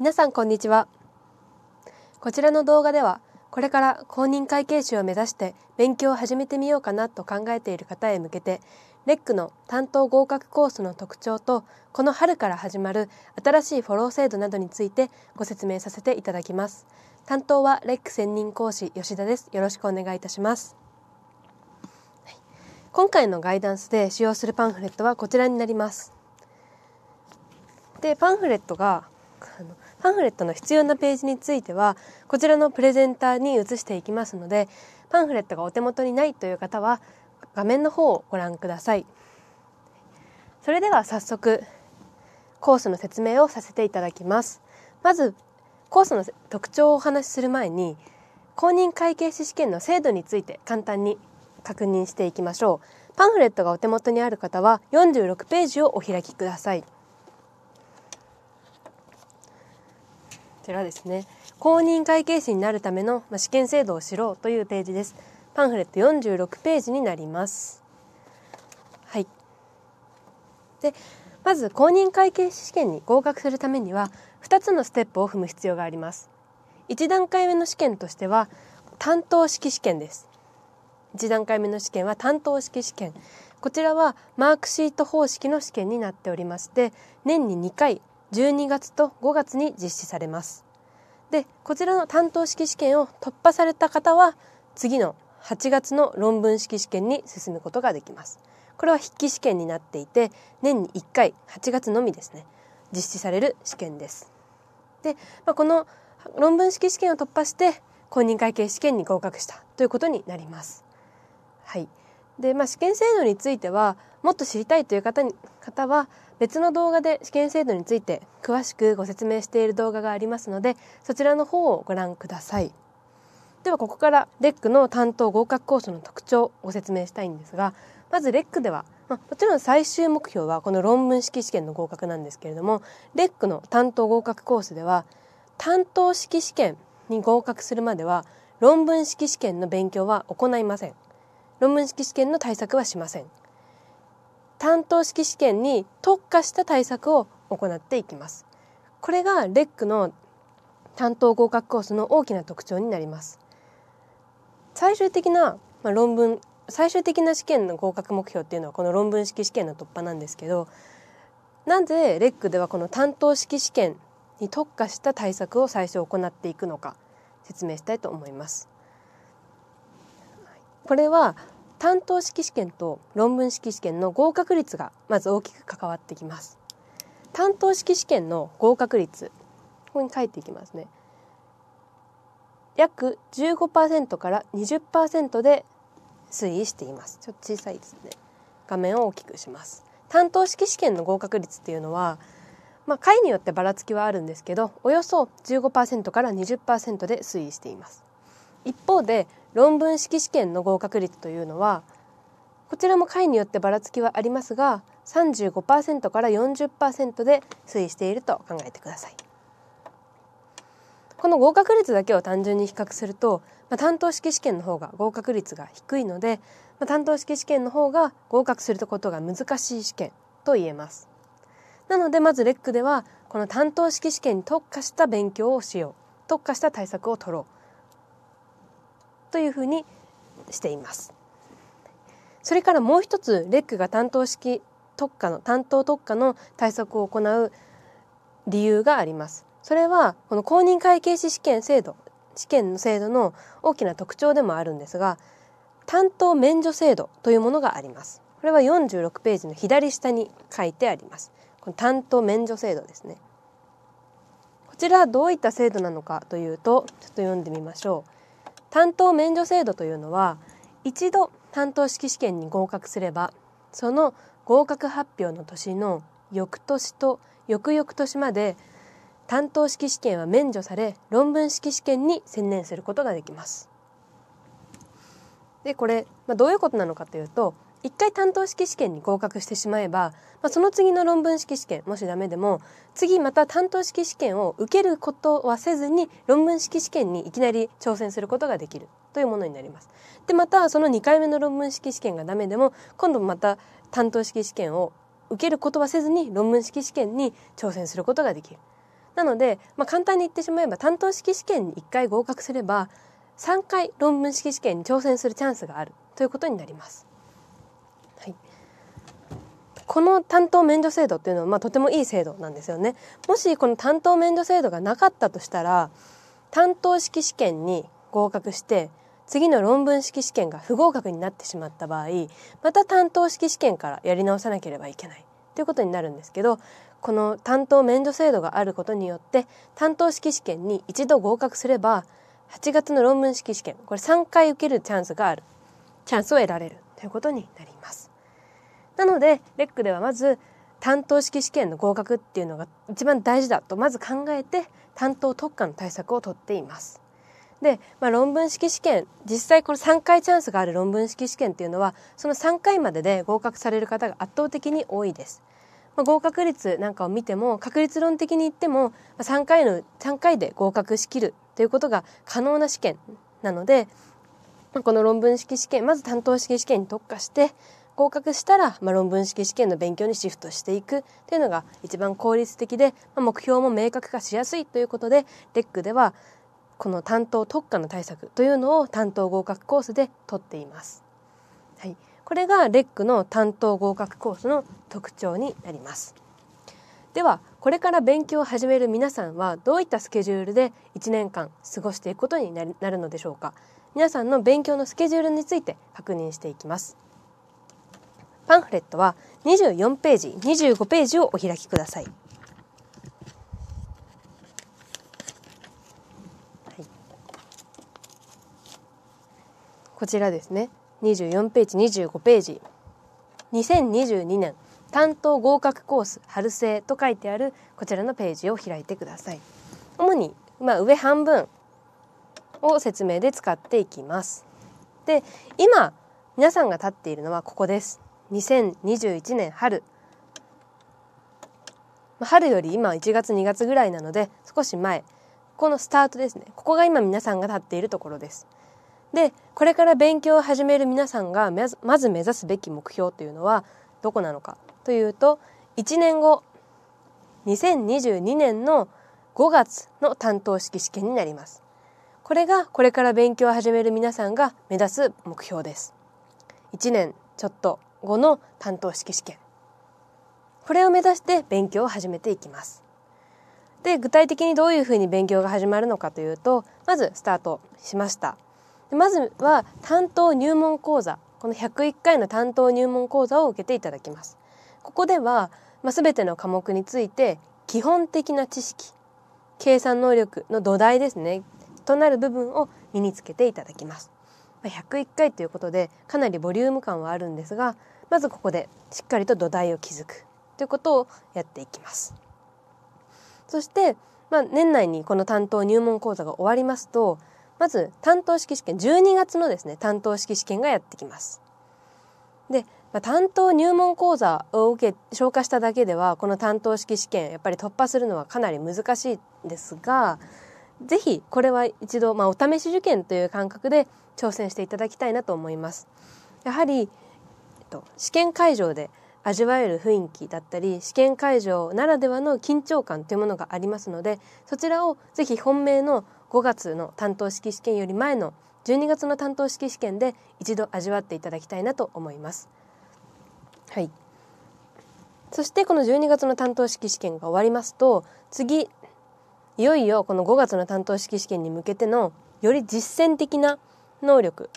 皆さんこんにちはこちらの動画ではこれから公認会計士を目指して勉強を始めてみようかなと考えている方へ向けてレックの担当合格コースの特徴とこの春から始まる新しいフォロー制度などについてご説明させていただきます担当はレック専任講師吉田ですよろしくお願いいたします今回のガイダンスで使用するパンフレットはこちらになりますでパンフレットがパンフレットの必要なページについてはこちらのプレゼンターに移していきますのでパンフレットがお手元にないという方は画面の方をご覧ください。それでは早速コースの説明をさせていただきます。まずコースの特徴をお話しする前に公認会計士試験の制度について簡単に確認していきましょう。パンフレットがお手元にある方は46ページをお開きください。ちらですね公認会計士になるための試験制度を知ろうというページですパンフレット46ページになりますはいでまず公認会計士試験に合格するためには2つのステップを踏む必要があります1段階目の試験としては担当式試験です1段階目の試験は担当式試験こちらはマークシート方式の試験になっておりまして年に2回12月と5月に実施されます。でこちらの担当式試験を突破された方は次の8月の論文式試験に進むことができます。これは筆記試験になっていて年に1回8月のみですね実施される試験です。で、まあ、この論文式試験を突破して公認会計試験に合格したということになります。はいでまあ、試験制度についてはもっと知りたいという方に方は別の動画で試験制度について詳しくご説明している動画がありますのでそちらの方をご覧くださいではここからレックの担当合格コースの特徴をご説明したいんですがまずレックでは、まあ、もちろん最終目標はこの論文式試験の合格なんですけれどもレックの担当合格コースでは担当式試験に合格するまでは論文式試験の勉強は行いません論文式試験の対策はしません担当式試験に特化した対策を行っていきます。これがレックの担当合格コースの大きな特徴になります。最終的な、まあ、論文最終的な試験の合格目標っていうのはこの論文式試験の突破なんですけどなぜレックではこの担当式試験に特化した対策を最初行っていくのか説明したいと思います。これは担当式試験と論文式試験の合格率がまず大きく関わってきます。担当式試験の合格率ここに書いていきますね。約15%から20%で推移しています。ちょっと小さいですね。画面を大きくします。担当式試験の合格率っていうのは、まあ、回によってばらつきはあるんですけどおよそ15%から20%で推移しています一方で論文式試験の合格率というのはこちらも回によってばらつきはありますが35%から40%で推移していると考えてください。この合格率だけを単純に比較すると、まあ、担当式試験の方が合格率が低いので、まあ、担当式試験の方が合格することが難しい試験と言えます。なのでまずレックではこの担当式試験に特化した勉強をしよう特化した対策を取ろうというふうにしています。それからもう一つレックが担当式特化の担当特化の対策を行う理由があります。それはこの公認会計士試験制度試験の制度の大きな特徴でもあるんですが担当免除制度というものがあります。これは46ページの左下に書いてあります。この担当免除制度ですね。こちらどういった制度なのかというとちょっと読んでみましょう。担当免除制度というのは一度担当式試験に合格すればその合格発表の年の翌年と翌々年まで担当式試験は免除され論文式試験に専念することができます。でこれ、まあ、どういうことなのかというと一回担当式試験に合格してしまえば、まあ、その次の論文式試験もしダメでも次また担当式試験を受けることはせずに論文式試験にいきなり挑戦することができるというものになります。でまたその2回目の論文式試験がダメでも今度また担当式試験を受けることはせずに論文式試験に挑戦することができる。なので、まあ、簡単に言ってしまえば担当式試験に1回合格すれば3回論文式試験に挑戦するチャンスがあるということになります。はい、この担当免除制度っていうのは、まあ、とてもいい制度なんですよね。もしこの担当免除制度がなかったとしたら担当式試験に合格して次の論文式試験が不合格になってしまった場合また担当式試験からやり直さなければいけないということになるんですけどこの担当免除制度があることによって担当式試験に一度合格すれば8月の論文式試験これ3回受けるチャンスがあるチャンスを得られるということになります。なのでレックではまず担当式試験の合格っていうのが一番大事だとまず考えて担当特化の対策をとっています。で、まあ、論文式試験実際この3回チャンスがある論文式試験っていうのはその3回までで合格される方が圧倒的に多いです。まあ、合格率なんかを見ても確率論的に言っても3回の3回で合格しきるということが可能な試験なのでこの論文式試験まず担当式試験に特化して合格したら、まあ、論文式試験の勉強にシフトしていくっていうのが一番効率的で、まあ、目標も明確化しやすいということで、レックではこの担当特化の対策というのを担当合格コースで取っています。はい、これがレックの担当合格コースの特徴になります。ではこれから勉強を始める皆さんはどういったスケジュールで1年間過ごしていくことになるのでしょうか皆さんの勉強のスケジュールについて確認していきますパンフレットは24ページ、25ページをお開きください。はい、こちらですね。24ページ、25ページ。2022年担当合格コース春生と書いてあるこちらのページを開いてください。主に、まあ、上半分を説明で使っていきます。で今皆さんが立っているのはここです。2021年春春より今1月2月ぐらいなので少し前このスタートですねここが今皆さんが立っているところですでこれから勉強を始める皆さんがまず目指すべき目標というのはどこなのかというと1年後2022年の5月の担当式試験になりますこれがこれから勉強を始める皆さんが目指す目標です1年ちょっと語の担当式試験これを目指して勉強を始めていきます。で具体的にどういうふうに勉強が始まるのかというとまずスタートしました。でまずは担当入門講座この101回の担当入門講座を受けていただきます。ここでは、まあ、全ての科目について基本的な知識計算能力の土台ですねとなる部分を身につけていただきます。101回ということでかなりボリューム感はあるんですがまずここでしっかりと土台を築くということをやっていきます。そして、まあ、年内にこの担当入門講座が終わりますとまず担当式試験12月のですね担当式試験がやってきます。で、まあ、担当入門講座を受け消化しただけではこの担当式試験やっぱり突破するのはかなり難しいんですがぜひこれは一度、まあ、お試し受験という感覚で挑戦していただきたいなと思います。やはり、えっと、試験会場で味わえる雰囲気だったり試験会場ならではの緊張感というものがありますのでそちらをぜひ本命の5月の担当式試験より前の12月の担当式試験で一度味わっていただきたいなと思います。はい、そしてこの12月の担当式試験が終わりますと次いよいよこの5月の担当式試験に向けてのより実践的な能力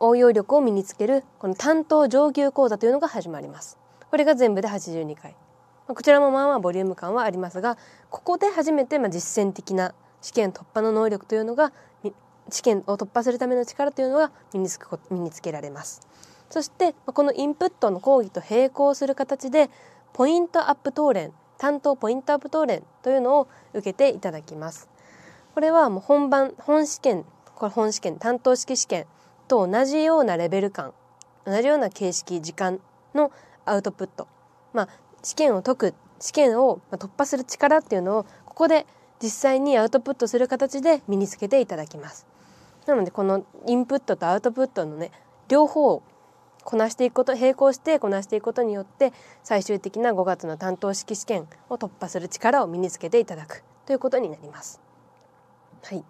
応用力を身につけるこの担当上級講座というのが始まります。これが全部で82回。こちらもまあまあボリューム感はありますがここで初めてまあ実践的な試験突破の能力というのが試験を突破するための力というのが身につく身につけられます。そしてこのインプットの講義と並行する形でポイントアップ等練担当ポイントアップ当連というのを受けていただきます。これはもう本番本試験これ本試験担当式試験と同じようなレベル感同じような形式時間のアウトプット、まあ、試験を解く試験を突破する力っていうのをここで実際にアウトプットする形で身につけていただきます。なのでこのインプットとアウトプットのね両方こなしていくこと並行してこなしていくことによって最終的な5月の担当式試験を突破する力を身につけていただくということになります。はい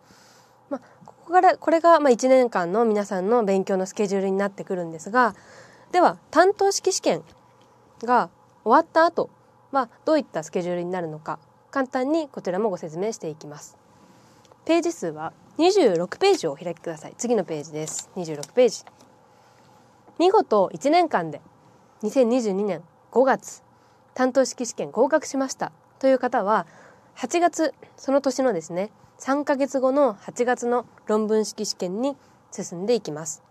まあ、ここからこれがまあ1年間の皆さんの勉強のスケジュールになってくるんですがでは担当式試験が終わった後はどういったスケジュールになるのか簡単にこちらもご説明していきます。ページ数は26ページを開きください。次のページです。26ページ。見事1年間で2022年5月担当式試験合格しましたという方は8月その年のですね3ヶ月後の8月の論文式試験に進んでいきます。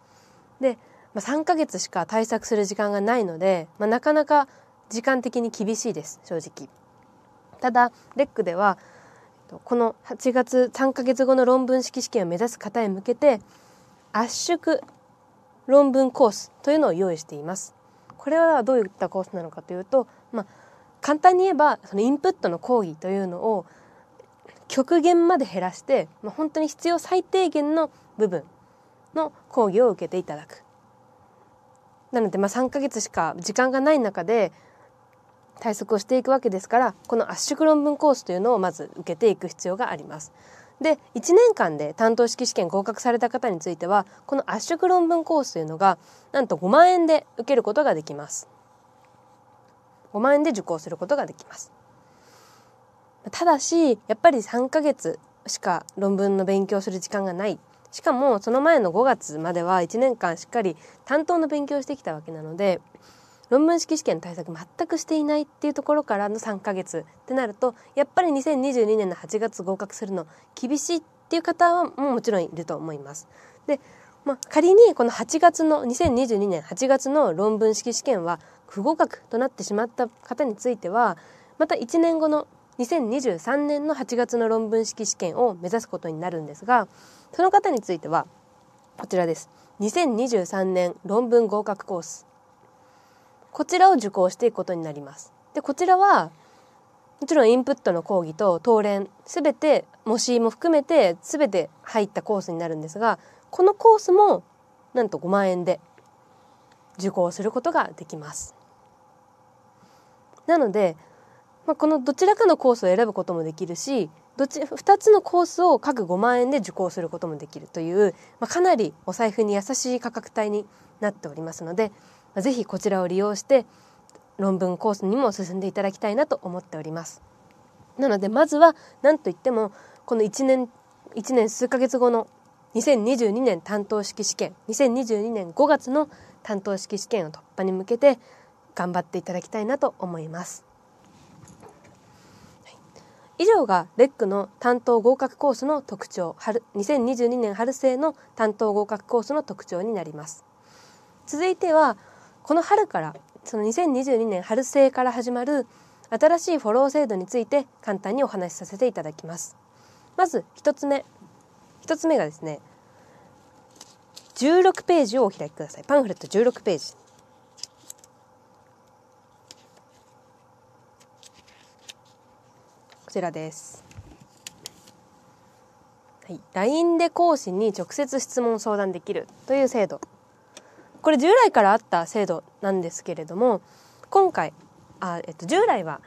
で、まあ、3ヶ月しか対策する時間がないので、まあ、なかなか時間的に厳しいです正直。ただレックではこの8月3ヶ月後の論文式試験を目指す方へ向けて圧縮論文コースというのを用意しています。これはどういったコースなのかというと、まあ、簡単に言えばそのインプットの講義というのを極限まで減らして、まあ、本当に必要最低限の部分の講義を受けていただく。なので、まあ、3ヶ月しか時間がない中で対策をしていくわけですからこの圧縮論文コースというのをまず受けていく必要があります。で1年間で担当式試験合格された方についてはこの圧縮論文コースというのがなんと5万円で受けることができます5万円で受講することができますただしやっぱり3ヶ月しか論文の勉強する時間がないしかもその前の5月までは1年間しっかり担当の勉強してきたわけなので論文式試験の対策全くしていないっていうところからの3ヶ月ってなるとやっぱり2022年の8月合格するの厳しいっていう方はもうもちろんいると思います。でまあ、仮にこの8月の2022年8月の論文式試験は不合格となってしまった方についてはまた1年後の2023年の8月の論文式試験を目指すことになるんですがその方についてはこちらです2023年論文合格コースこちらを受講していくことになります。で、こちらは、もちろんインプットの講義と当連、すべて、模試も含めて、すべて入ったコースになるんですが、このコースも、なんと5万円で受講することができます。なので、まあ、このどちらかのコースを選ぶこともできるし、どち2つのコースを各5万円で受講することもできるという、まあ、かなりお財布に優しい価格帯になっておりますので、ぜひこちらを利用して論文コースにも進んでいただきたいなと思っております。なのでまずは何といってもこの1年1年数ヶ月後の2022年担当式試験2022年5月の担当式試験を突破に向けて頑張っていただきたいなと思います。以上がレックの担当合格コースの特徴春2022年春生の担当合格コースの特徴になります続いてはこの春からその2022年春制から始まる新しいフォロー制度について簡単にお話しさせていただきますまず1つ目1つ目がですね16ページをお開きくださいパンフレット16ページこちらです、はい、LINE で講師に直接質問相談できるという制度これ従来からあった制度なんですけれども今回あ、えっと、従来は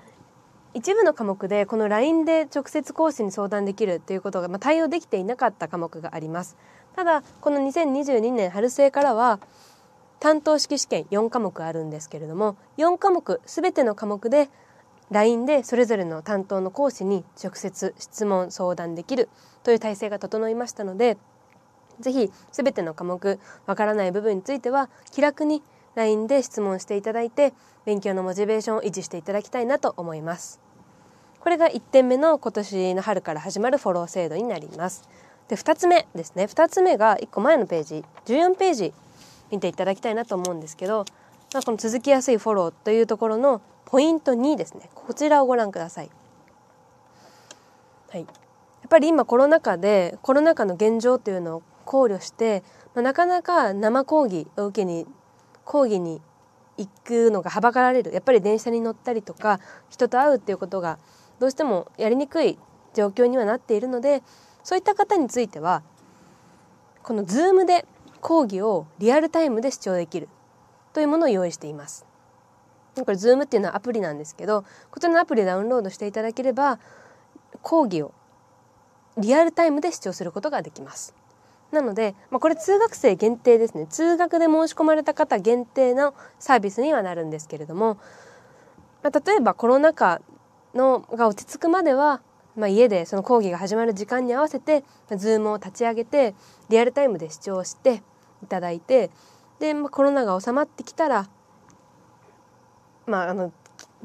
一部の科目でこの LINE で直接講師に相談できるということが、まあ、対応できていなかった科目があります。ただこの2022年春生からは担当式試験4科目あるんですけれども4科目すべての科目で LINE でそれぞれの担当の講師に直接質問相談できるという体制が整いましたのでぜひ全ての科目わからない部分については気楽に LINE で質問していただいて勉強のモチベーションを維持していただきたいなと思います。これが1点目の今年の春から始まるフォロー制度になります。で2つ目ですね2つ目が1個前のページ14ページ見ていただきたいなと思うんですけど、まあ、この続きやすいフォローというところのポイント2ですねこちらをご覧ください。はい、やっぱり今コロナ禍でコロナ禍の現状というのを考慮して、まあ、なかなか生講義を受けに講義に行くのがはばかられるやっぱり電車に乗ったりとか人と会うっていうことがどうしてもやりにくい状況にはなっているのでそういった方についてはこの Zoom で講義をリアルタイムで視聴できるというものを用意しています。これ Zoom っていうのはアプリなんですけどこちらのアプリダウンロードしていただければ講義をリアルタイムで視聴することができます。なので、まあ、これ通学生限定ですね通学で申し込まれた方限定のサービスにはなるんですけれども、まあ、例えばコロナ禍のが落ち着くまでは、まあ、家でその講義が始まる時間に合わせて Zoom を立ち上げてリアルタイムで視聴していただいてで、まあ、コロナが収まってきたら、まあ、あの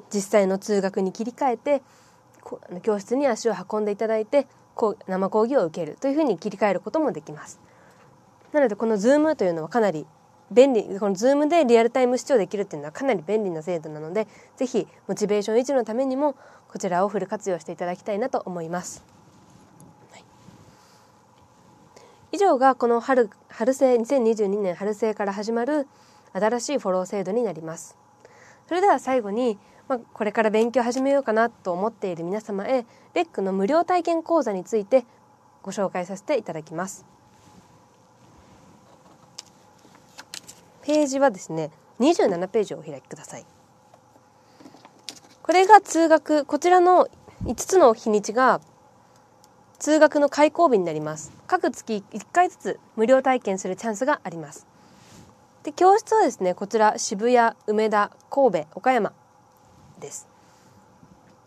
実際の通学に切り替えて教室に足を運んでいただいて生講義を受けるというふうに切り替えることもできます。なのでこの Zoom というのはかなり便利この Zoom でリアルタイム視聴できるっていうのはかなり便利な制度なのでぜひモチベーション維持のためにもこちらをフル活用していただきたいなと思います。はい、以上がこの春春生2022年春生から始まる新しいフォロー制度になります。それでは最後にまあ、これから勉強始めようかなと思っている皆様へレックの無料体験講座についてご紹介させていただきますページはですね27ページをお開きくださいこれが通学こちらの5つの日にちが通学の開講日になります各月1回ずつ無料体験するチャンスがありますで教室はですねこちら渋谷梅田神戸岡山です。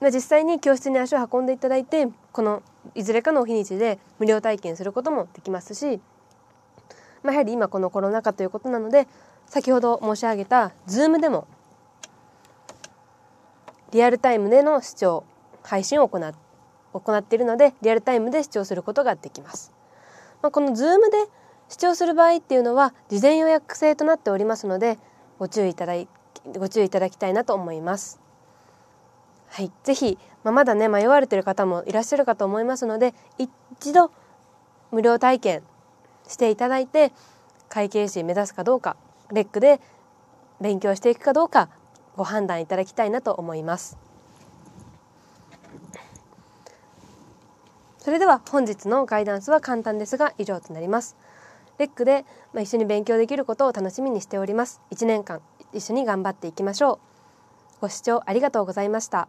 実際に教室に足を運んでいただいてこのいずれかのお日にちで無料体験することもできますし、まあ、やはり今このコロナ禍ということなので先ほど申し上げた Zoom でもリアルタイムでの視聴配信を行行っているのでリアルタイムで視聴することができます。まあ、この Zoom で視聴する場合っていうのは事前予約制となっておりますのでご注意いただきご注意いただきたいなと思います。はい、ぜひ、まあ、まだね迷われてる方もいらっしゃるかと思いますので一度無料体験していただいて会計士目指すかどうかレックで勉強していくかどうかご判断いただきたいなと思います。それでは本日のガイダンスは簡単ですが以上となります。レックで一緒に勉強できることを楽しみにしております。1年間一緒に頑張っていきましょう。ご視聴ありがとうございました。